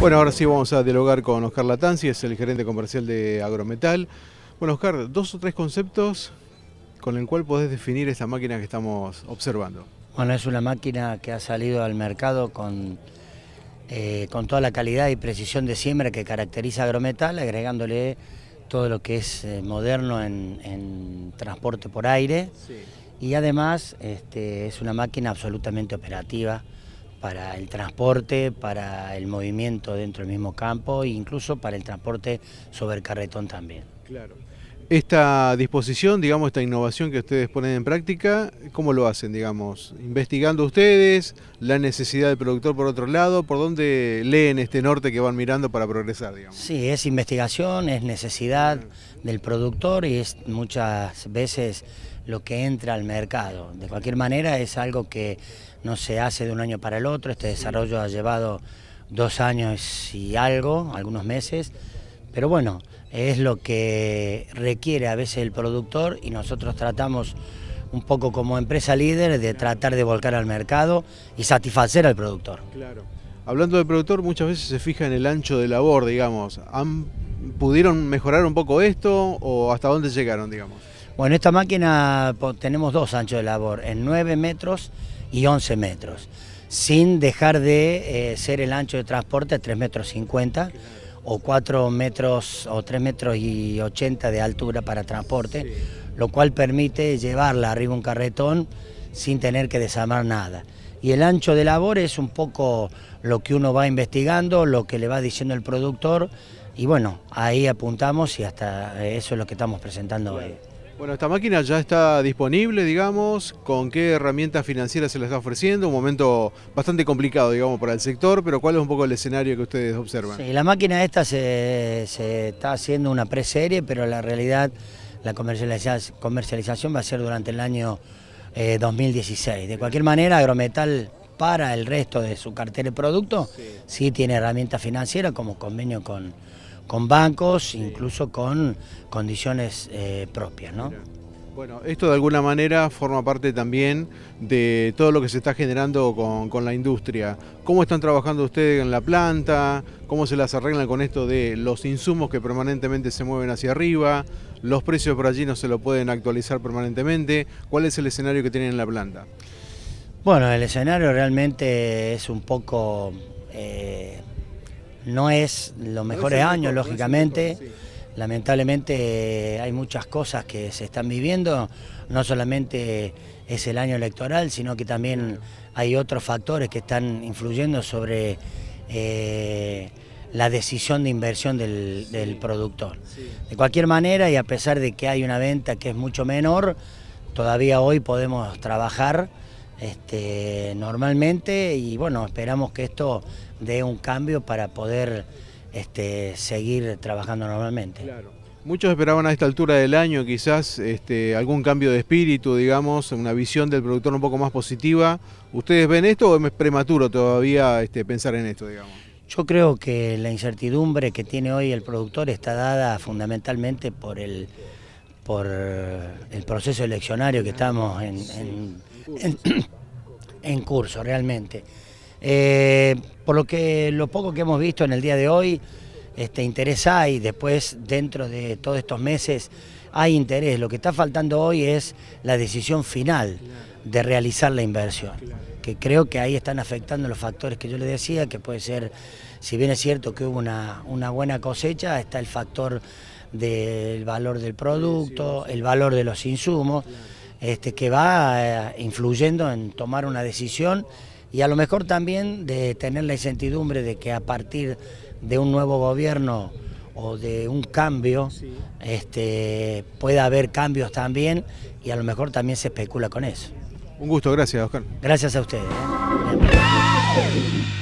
Bueno, ahora sí vamos a dialogar con Oscar Latanzi, es el gerente comercial de Agrometal. Bueno, Oscar, dos o tres conceptos con el cual podés definir esta máquina que estamos observando. Bueno, es una máquina que ha salido al mercado con, eh, toda la calidad y precisión de siembra que caracteriza Agrometal, agregándole todo lo que es eh, moderno en, transporte por aire. Y además este, es una máquina absolutamente operativa para el transporte, para el movimiento dentro del mismo campo e incluso para el transporte sobre el carretón también. Claro. Esta disposición, digamos, esta innovación que ustedes ponen en práctica, ¿cómo lo hacen, digamos? ¿Investigando ustedes la necesidad del productor por otro lado? ¿Por dónde leen este norte que van mirando para progresar, Sí, es investigación, es necesidad del productor y es muchas veces lo que entra al mercado. De cualquier manera, es algo que no se hace de un año para el otro. Este desarrollo ha llevado dos años y algo, algunos meses pero bueno, es lo que requiere a veces el productor y nosotros tratamos un poco como empresa líder de tratar de volcar al mercado y satisfacer al productor. Claro. Hablando del productor, muchas veces se fija en el ancho de labor, digamos. ¿Pudieron mejorar un poco esto o hasta dónde llegaron, digamos? Bueno, esta máquina tenemos dos anchos de labor, en 9 metros y 11 metros, sin dejar de eh, ser el ancho de transporte 3 metros 50 o 4 metros o 3 metros y 80 de altura para transporte, lo cual permite llevarla arriba un carretón sin tener que desarmar nada. Y el ancho de labor es un poco lo que uno va investigando, lo que le va diciendo el productor, y bueno, ahí apuntamos y hasta eh, eso es lo que estamos presentando hoy. Bueno, esta máquina ya está disponible, digamos, con qué herramientas financieras se la está ofreciendo, un momento bastante complicado, digamos, para el sector, pero ¿cuál es un poco el escenario que ustedes observan? Sí, la máquina esta se, está haciendo una preserie, pero la realidad, la comercialización, va a ser durante el año 2016. Eh, de cualquier manera, Agrometal para el resto de su cartel de productos sí tiene herramientas financieras como convenio con con bancos, incluso con condiciones eh, propias. ¿no? Bueno, esto de alguna manera forma parte también de todo lo que se está generando con, la industria. ¿Cómo están trabajando ustedes en la planta? ¿Cómo se las arreglan con esto de los insumos que permanentemente se mueven hacia arriba? ¿Los precios por allí no se lo pueden actualizar permanentemente? ¿Cuál es el escenario que tienen en la planta? Bueno, el escenario realmente es un poco eh, no es los mejores años, lógicamente. Lamentablemente eh, hay muchas cosas que se están viviendo, no solamente es el año electoral, sino que también hay otros factores que están influyendo sobre eh, la decisión de inversión del, productor. De cualquier manera, y a pesar de que hay una venta que es mucho menor, todavía hoy podemos trabajar este, normalmente y bueno, esperamos que esto dé un cambio para poder este, seguir trabajando normalmente. Muchos esperaban a esta altura del año quizás este, algún cambio de espíritu, digamos, una visión del productor un poco más positiva. ¿Ustedes ven esto o es prematuro todavía pensar en esto, digamos? Yo creo que la incertidumbre que tiene hoy el productor está dada fundamentalmente por el por eh, el proceso eleccionario que estamos en, curso realmente. Eh, por lo que lo poco que hemos visto en el día de hoy, este, interés hay, después dentro de todos estos meses hay interés. Lo que está faltando hoy es la decisión final de realizar la inversión, que creo que ahí están afectando los factores que yo le decía, que puede ser, si bien es cierto que hubo una, una buena cosecha, está el factor del valor del producto, el valor de los insumos, este, que va eh, influyendo en tomar una decisión y a lo mejor también de tener la incertidumbre de que a partir de un nuevo gobierno o de un cambio, este, pueda haber cambios también y a lo mejor también se especula con eso. Un gusto, gracias Oscar. Gracias a ustedes. ¿eh?